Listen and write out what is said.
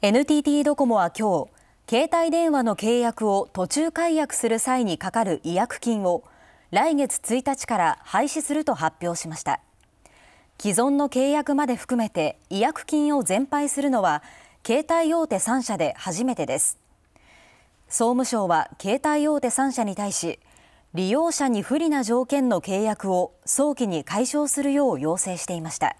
NTT ドコモは今日、携帯電話の契約を途中解約する際にかかる違約金を来月1日から廃止すると発表しました既存の契約まで含めて違約金を全廃するのは携帯大手3社で初めてです総務省は携帯大手3社に対し利用者に不利な条件の契約を早期に解消するよう要請していました